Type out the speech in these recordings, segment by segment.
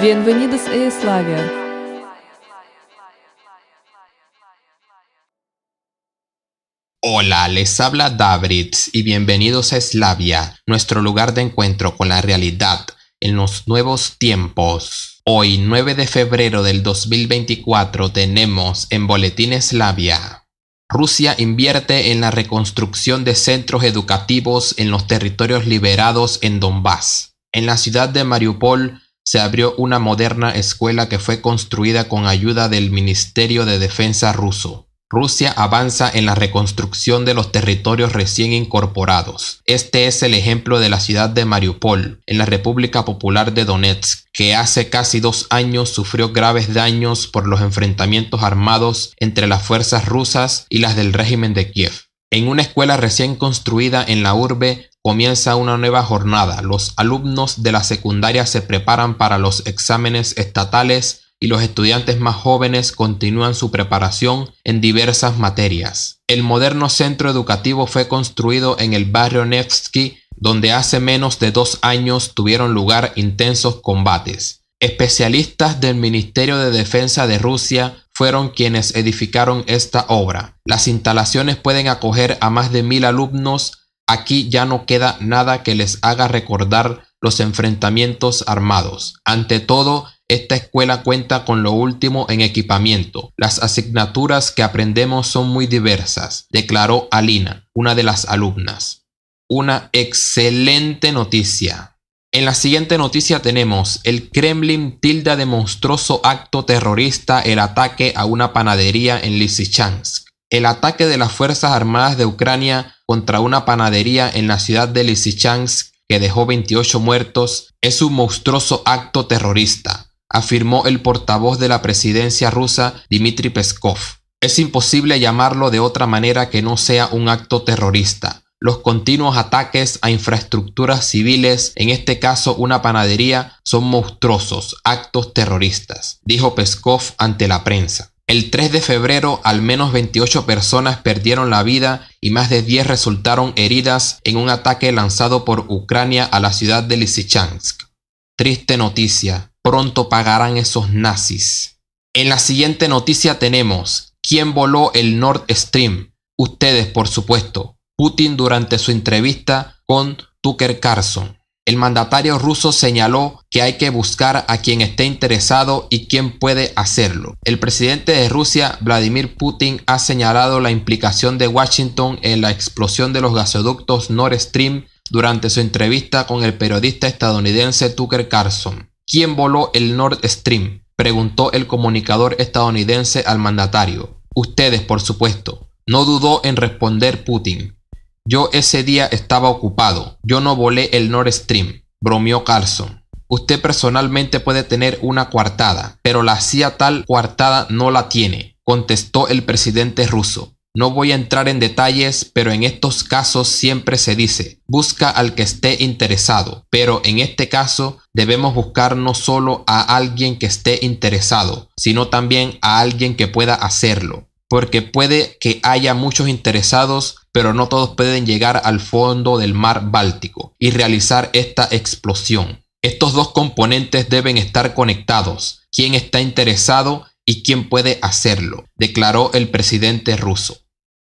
Bienvenidos a Eslavia. Hola, les habla Davritz y bienvenidos a Eslavia, nuestro lugar de encuentro con la realidad en los nuevos tiempos. Hoy, 9 de febrero del 2024, tenemos en Boletín Eslavia. Rusia invierte en la reconstrucción de centros educativos en los territorios liberados en Donbass. En la ciudad de Mariupol, se abrió una moderna escuela que fue construida con ayuda del Ministerio de Defensa ruso. Rusia avanza en la reconstrucción de los territorios recién incorporados. Este es el ejemplo de la ciudad de Mariupol, en la República Popular de Donetsk, que hace casi dos años sufrió graves daños por los enfrentamientos armados entre las fuerzas rusas y las del régimen de Kiev. En una escuela recién construida en la urbe comienza una nueva jornada. Los alumnos de la secundaria se preparan para los exámenes estatales y los estudiantes más jóvenes continúan su preparación en diversas materias. El moderno centro educativo fue construido en el barrio Nevsky, donde hace menos de dos años tuvieron lugar intensos combates. Especialistas del Ministerio de Defensa de Rusia fueron quienes edificaron esta obra. Las instalaciones pueden acoger a más de mil alumnos Aquí ya no queda nada que les haga recordar los enfrentamientos armados. Ante todo, esta escuela cuenta con lo último en equipamiento. Las asignaturas que aprendemos son muy diversas, declaró Alina, una de las alumnas. Una excelente noticia. En la siguiente noticia tenemos, el Kremlin tilda de monstruoso acto terrorista el ataque a una panadería en Lysychansk. El ataque de las Fuerzas Armadas de Ucrania contra una panadería en la ciudad de Lysychansk, que dejó 28 muertos, es un monstruoso acto terrorista, afirmó el portavoz de la presidencia rusa Dmitry Peskov. Es imposible llamarlo de otra manera que no sea un acto terrorista. Los continuos ataques a infraestructuras civiles, en este caso una panadería, son monstruosos actos terroristas, dijo Peskov ante la prensa. El 3 de febrero al menos 28 personas perdieron la vida y más de 10 resultaron heridas en un ataque lanzado por Ucrania a la ciudad de Lysychansk. Triste noticia, pronto pagarán esos nazis. En la siguiente noticia tenemos, ¿quién voló el Nord Stream? Ustedes, por supuesto. Putin durante su entrevista con Tucker Carlson el mandatario ruso señaló que hay que buscar a quien esté interesado y quien puede hacerlo. El presidente de Rusia, Vladimir Putin, ha señalado la implicación de Washington en la explosión de los gasoductos Nord Stream durante su entrevista con el periodista estadounidense Tucker Carlson. ¿Quién voló el Nord Stream? preguntó el comunicador estadounidense al mandatario. Ustedes, por supuesto. No dudó en responder Putin. Yo ese día estaba ocupado. Yo no volé el Nord Stream, bromeó Carlson. Usted personalmente puede tener una coartada, pero la CIA tal coartada no la tiene, contestó el presidente ruso. No voy a entrar en detalles, pero en estos casos siempre se dice, busca al que esté interesado, pero en este caso debemos buscar no solo a alguien que esté interesado, sino también a alguien que pueda hacerlo porque puede que haya muchos interesados, pero no todos pueden llegar al fondo del mar Báltico y realizar esta explosión. Estos dos componentes deben estar conectados, quién está interesado y quién puede hacerlo, declaró el presidente ruso.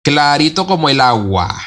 Clarito como el agua.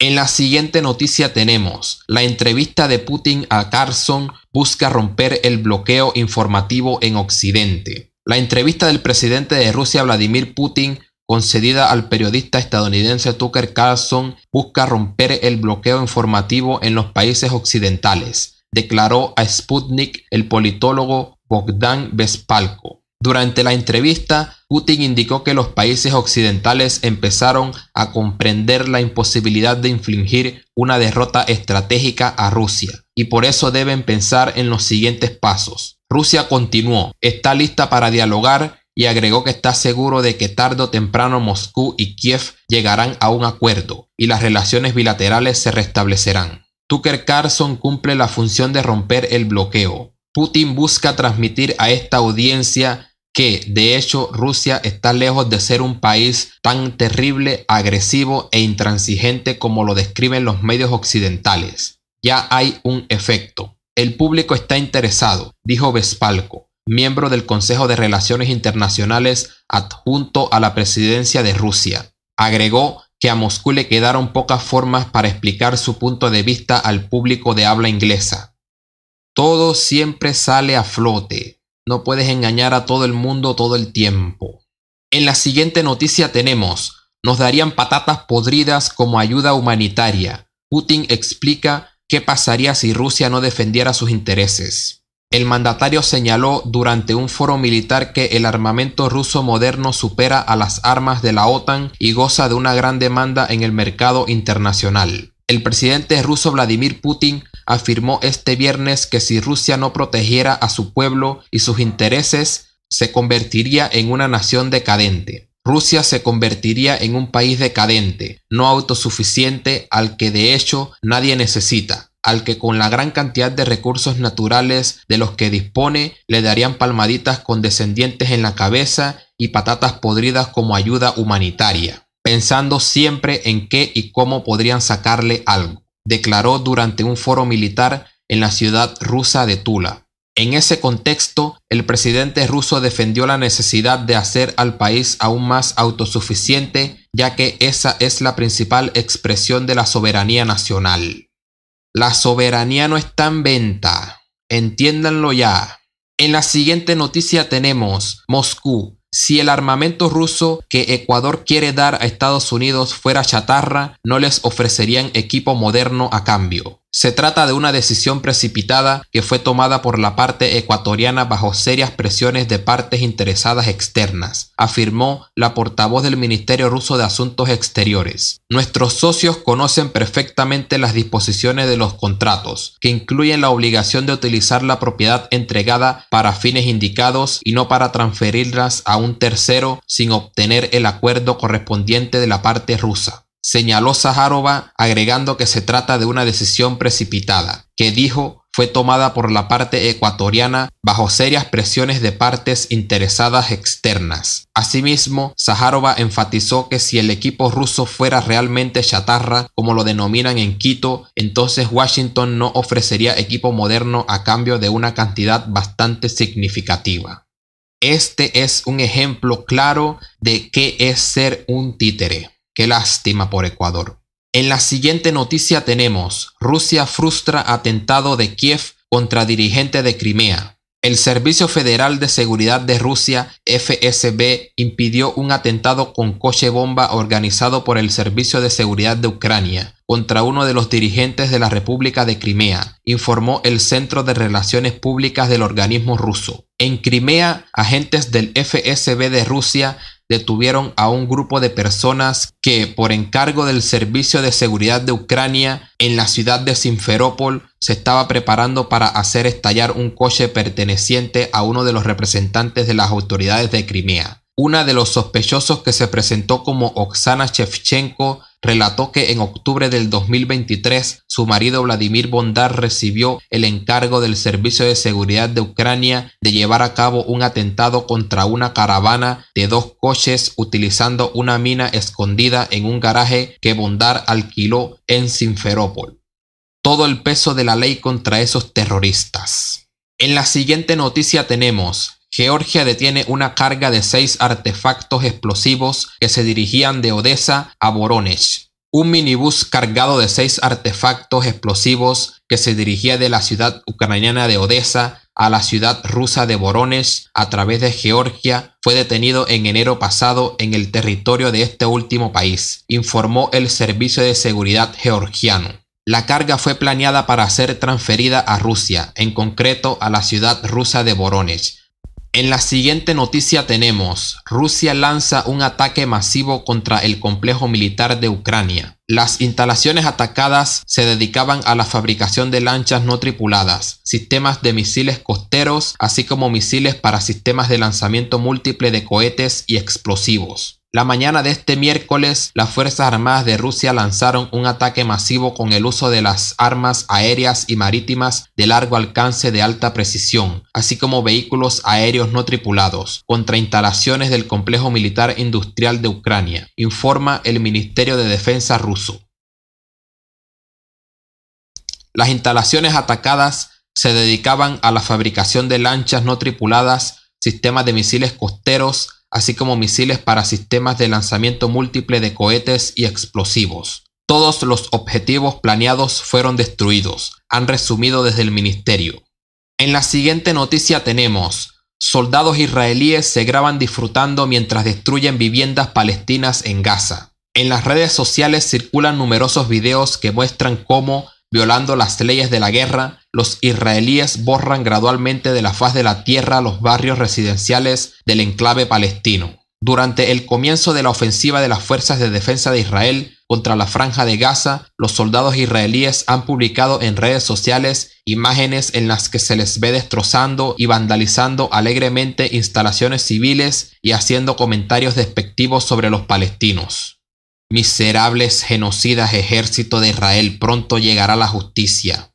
En la siguiente noticia tenemos, la entrevista de Putin a Carson busca romper el bloqueo informativo en Occidente. La entrevista del presidente de Rusia, Vladimir Putin, concedida al periodista estadounidense Tucker Carlson busca romper el bloqueo informativo en los países occidentales, declaró a Sputnik el politólogo Bogdan Vespalko. Durante la entrevista, Putin indicó que los países occidentales empezaron a comprender la imposibilidad de infligir una derrota estratégica a Rusia, y por eso deben pensar en los siguientes pasos. Rusia continuó, está lista para dialogar y agregó que está seguro de que tarde o temprano Moscú y Kiev llegarán a un acuerdo y las relaciones bilaterales se restablecerán. Tucker Carlson cumple la función de romper el bloqueo. Putin busca transmitir a esta audiencia que, de hecho, Rusia está lejos de ser un país tan terrible, agresivo e intransigente como lo describen los medios occidentales. Ya hay un efecto. El público está interesado, dijo Vespalco miembro del Consejo de Relaciones Internacionales adjunto a la presidencia de Rusia. Agregó que a Moscú le quedaron pocas formas para explicar su punto de vista al público de habla inglesa. Todo siempre sale a flote. No puedes engañar a todo el mundo todo el tiempo. En la siguiente noticia tenemos, nos darían patatas podridas como ayuda humanitaria. Putin explica qué pasaría si Rusia no defendiera sus intereses. El mandatario señaló durante un foro militar que el armamento ruso moderno supera a las armas de la OTAN y goza de una gran demanda en el mercado internacional. El presidente ruso Vladimir Putin afirmó este viernes que si Rusia no protegiera a su pueblo y sus intereses, se convertiría en una nación decadente. Rusia se convertiría en un país decadente, no autosuficiente, al que de hecho nadie necesita al que con la gran cantidad de recursos naturales de los que dispone le darían palmaditas con descendientes en la cabeza y patatas podridas como ayuda humanitaria, pensando siempre en qué y cómo podrían sacarle algo, declaró durante un foro militar en la ciudad rusa de Tula. En ese contexto, el presidente ruso defendió la necesidad de hacer al país aún más autosuficiente, ya que esa es la principal expresión de la soberanía nacional. La soberanía no está en venta. Entiéndanlo ya. En la siguiente noticia tenemos Moscú. Si el armamento ruso que Ecuador quiere dar a Estados Unidos fuera chatarra, no les ofrecerían equipo moderno a cambio. Se trata de una decisión precipitada que fue tomada por la parte ecuatoriana bajo serias presiones de partes interesadas externas, afirmó la portavoz del Ministerio ruso de Asuntos Exteriores. Nuestros socios conocen perfectamente las disposiciones de los contratos, que incluyen la obligación de utilizar la propiedad entregada para fines indicados y no para transferirlas a un tercero sin obtener el acuerdo correspondiente de la parte rusa señaló Zaharova agregando que se trata de una decisión precipitada, que dijo fue tomada por la parte ecuatoriana bajo serias presiones de partes interesadas externas. Asimismo, Zaharova enfatizó que si el equipo ruso fuera realmente chatarra, como lo denominan en Quito, entonces Washington no ofrecería equipo moderno a cambio de una cantidad bastante significativa. Este es un ejemplo claro de qué es ser un títere. Qué lástima por Ecuador. En la siguiente noticia tenemos, Rusia frustra atentado de Kiev contra dirigente de Crimea. El Servicio Federal de Seguridad de Rusia, FSB, impidió un atentado con coche bomba organizado por el Servicio de Seguridad de Ucrania contra uno de los dirigentes de la República de Crimea, informó el Centro de Relaciones Públicas del organismo ruso. En Crimea, agentes del FSB de Rusia detuvieron a un grupo de personas que, por encargo del Servicio de Seguridad de Ucrania, en la ciudad de Simferópol, se estaba preparando para hacer estallar un coche perteneciente a uno de los representantes de las autoridades de Crimea. Una de los sospechosos que se presentó como Oksana Shevchenko relató que en octubre del 2023 su marido Vladimir Bondar recibió el encargo del Servicio de Seguridad de Ucrania de llevar a cabo un atentado contra una caravana de dos coches utilizando una mina escondida en un garaje que Bondar alquiló en Sinferópol. Todo el peso de la ley contra esos terroristas. En la siguiente noticia tenemos Georgia detiene una carga de seis artefactos explosivos que se dirigían de Odessa a Voronezh un minibús cargado de seis artefactos explosivos que se dirigía de la ciudad ucraniana de Odessa a la ciudad rusa de Vorones a través de Georgia fue detenido en enero pasado en el territorio de este último país, informó el Servicio de Seguridad georgiano. La carga fue planeada para ser transferida a Rusia, en concreto a la ciudad rusa de Voronezh, en la siguiente noticia tenemos, Rusia lanza un ataque masivo contra el complejo militar de Ucrania. Las instalaciones atacadas se dedicaban a la fabricación de lanchas no tripuladas, sistemas de misiles costeros, así como misiles para sistemas de lanzamiento múltiple de cohetes y explosivos. La mañana de este miércoles, las Fuerzas Armadas de Rusia lanzaron un ataque masivo con el uso de las armas aéreas y marítimas de largo alcance de alta precisión, así como vehículos aéreos no tripulados, contra instalaciones del complejo militar industrial de Ucrania, informa el Ministerio de Defensa ruso. Las instalaciones atacadas se dedicaban a la fabricación de lanchas no tripuladas, sistemas de misiles costeros, así como misiles para sistemas de lanzamiento múltiple de cohetes y explosivos. Todos los objetivos planeados fueron destruidos, han resumido desde el ministerio. En la siguiente noticia tenemos, soldados israelíes se graban disfrutando mientras destruyen viviendas palestinas en Gaza. En las redes sociales circulan numerosos videos que muestran cómo Violando las leyes de la guerra, los israelíes borran gradualmente de la faz de la tierra los barrios residenciales del enclave palestino. Durante el comienzo de la ofensiva de las Fuerzas de Defensa de Israel contra la Franja de Gaza, los soldados israelíes han publicado en redes sociales imágenes en las que se les ve destrozando y vandalizando alegremente instalaciones civiles y haciendo comentarios despectivos sobre los palestinos. Miserables genocidas ejército de Israel, pronto llegará la justicia.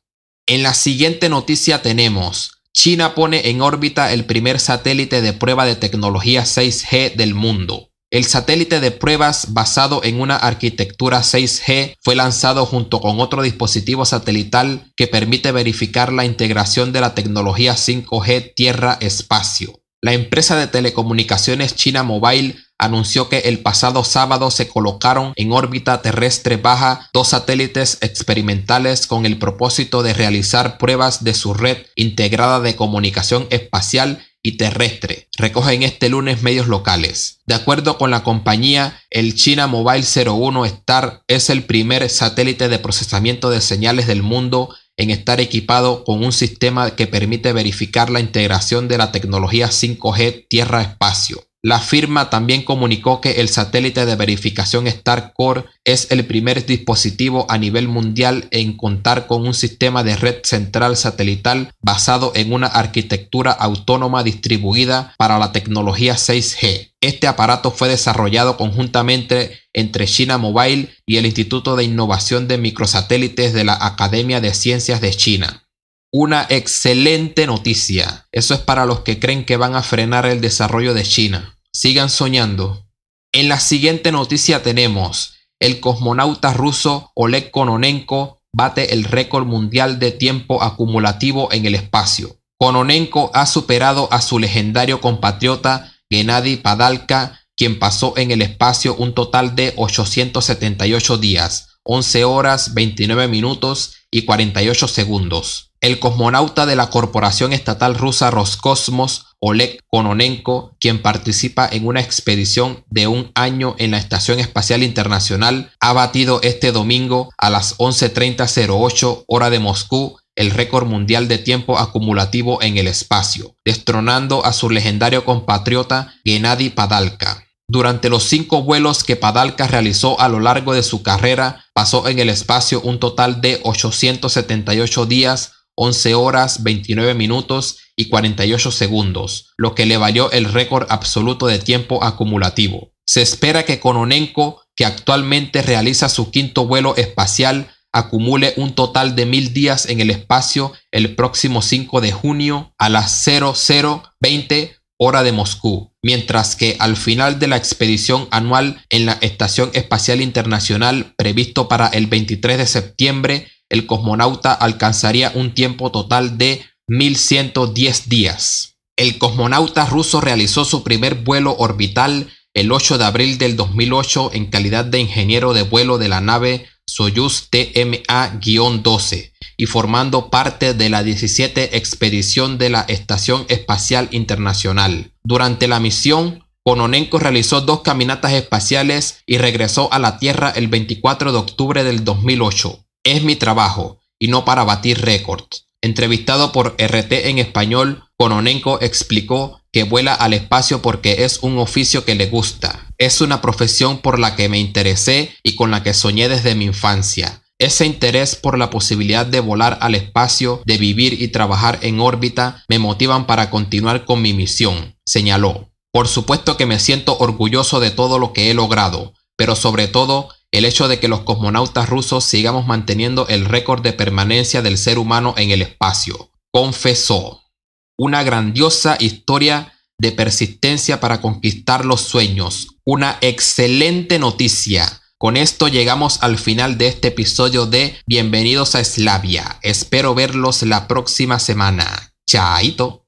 En la siguiente noticia tenemos, China pone en órbita el primer satélite de prueba de tecnología 6G del mundo. El satélite de pruebas basado en una arquitectura 6G fue lanzado junto con otro dispositivo satelital que permite verificar la integración de la tecnología 5G Tierra-Espacio. La empresa de telecomunicaciones China Mobile anunció que el pasado sábado se colocaron en órbita terrestre baja dos satélites experimentales con el propósito de realizar pruebas de su red integrada de comunicación espacial y terrestre, recogen este lunes medios locales. De acuerdo con la compañía, el China Mobile 01 Star es el primer satélite de procesamiento de señales del mundo en estar equipado con un sistema que permite verificar la integración de la tecnología 5G tierra-espacio. La firma también comunicó que el satélite de verificación StarCore es el primer dispositivo a nivel mundial en contar con un sistema de red central satelital basado en una arquitectura autónoma distribuida para la tecnología 6G. Este aparato fue desarrollado conjuntamente entre China Mobile y el Instituto de Innovación de Microsatélites de la Academia de Ciencias de China una excelente noticia. Eso es para los que creen que van a frenar el desarrollo de China. Sigan soñando. En la siguiente noticia tenemos, el cosmonauta ruso Oleg Kononenko bate el récord mundial de tiempo acumulativo en el espacio. Kononenko ha superado a su legendario compatriota Gennady Padalka, quien pasó en el espacio un total de 878 días. 11 horas 29 minutos y 48 segundos. El cosmonauta de la Corporación Estatal Rusa Roscosmos, Oleg Kononenko, quien participa en una expedición de un año en la Estación Espacial Internacional, ha batido este domingo a las 11.30.08 hora de Moscú el récord mundial de tiempo acumulativo en el espacio, destronando a su legendario compatriota Gennady Padalka. Durante los cinco vuelos que Padalka realizó a lo largo de su carrera, pasó en el espacio un total de 878 días, 11 horas, 29 minutos y 48 segundos, lo que le valió el récord absoluto de tiempo acumulativo. Se espera que Kononenko, que actualmente realiza su quinto vuelo espacial, acumule un total de mil días en el espacio el próximo 5 de junio a las 0020 hora de Moscú, mientras que al final de la expedición anual en la Estación Espacial Internacional previsto para el 23 de septiembre, el cosmonauta alcanzaría un tiempo total de 1110 días. El cosmonauta ruso realizó su primer vuelo orbital el 8 de abril del 2008 en calidad de ingeniero de vuelo de la nave Soyuz TMA-12 y formando parte de la 17 expedición de la Estación Espacial Internacional. Durante la misión, Kononenko realizó dos caminatas espaciales y regresó a la Tierra el 24 de octubre del 2008. Es mi trabajo y no para batir récords. Entrevistado por RT en español, Kononenko explicó que vuela al espacio porque es un oficio que le gusta. Es una profesión por la que me interesé y con la que soñé desde mi infancia. Ese interés por la posibilidad de volar al espacio, de vivir y trabajar en órbita me motivan para continuar con mi misión, señaló. Por supuesto que me siento orgulloso de todo lo que he logrado, pero sobre todo el hecho de que los cosmonautas rusos sigamos manteniendo el récord de permanencia del ser humano en el espacio. Confesó. Una grandiosa historia de persistencia para conquistar los sueños. Una excelente noticia. Con esto llegamos al final de este episodio de Bienvenidos a Eslavia. Espero verlos la próxima semana. Chaito.